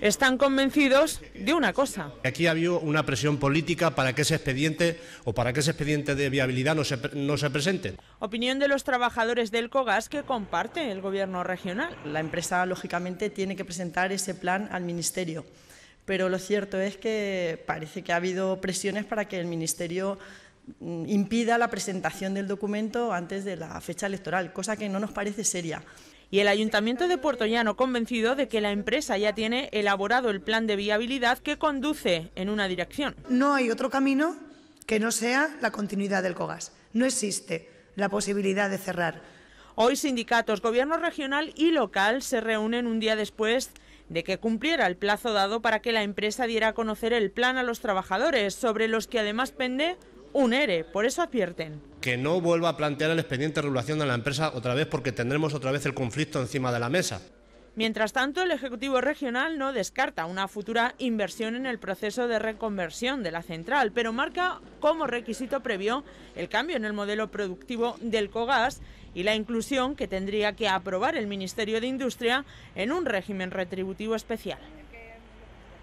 están convencidos de una cosa. Aquí ha habido una presión política para que ese expediente o para que ese expediente de viabilidad no se, no se presente. Opinión de los trabajadores del COGAS que comparte el Gobierno regional. La empresa, lógicamente, tiene que presentar ese plan al Ministerio. Pero lo cierto es que parece que ha habido presiones para que el Ministerio mm, impida la presentación del documento antes de la fecha electoral, cosa que no nos parece seria y el Ayuntamiento de Puerto Llano convencido de que la empresa ya tiene elaborado el plan de viabilidad que conduce en una dirección. No hay otro camino que no sea la continuidad del COGAS. No existe la posibilidad de cerrar. Hoy sindicatos, gobierno regional y local se reúnen un día después de que cumpliera el plazo dado para que la empresa diera a conocer el plan a los trabajadores, sobre los que además pende un ERE. Por eso advierten que no vuelva a plantear el expediente de regulación de la empresa otra vez porque tendremos otra vez el conflicto encima de la mesa. Mientras tanto, el Ejecutivo Regional no descarta una futura inversión en el proceso de reconversión de la central, pero marca como requisito previo el cambio en el modelo productivo del COGAS y la inclusión que tendría que aprobar el Ministerio de Industria en un régimen retributivo especial.